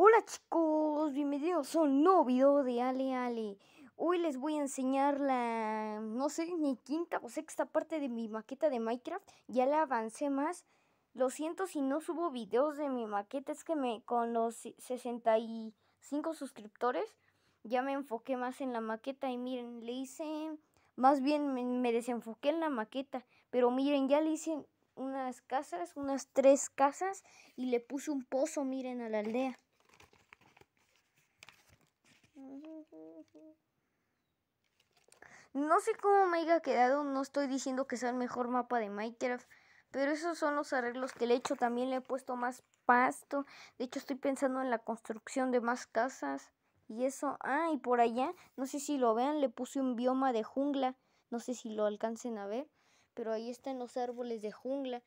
Hola chicos, bienvenidos a un nuevo video de Ale Ale. Hoy les voy a enseñar la, no sé, mi quinta o sexta parte de mi maqueta de Minecraft. Ya la avancé más. Lo siento si no subo videos de mi maqueta, es que con los 65 suscriptores ya me enfoqué más en la maqueta y miren, le hice, más bien me desenfoqué en la maqueta, pero miren, ya le hice unas casas, unas tres casas y le puse un pozo, miren, a la aldea. No sé cómo me haya quedado, no estoy diciendo que sea el mejor mapa de Minecraft, pero esos son los arreglos que le he hecho. También le he puesto más pasto. De hecho, estoy pensando en la construcción de más casas. Y eso, ah, y por allá, no sé si lo vean, le puse un bioma de jungla. No sé si lo alcancen a ver, pero ahí están los árboles de jungla.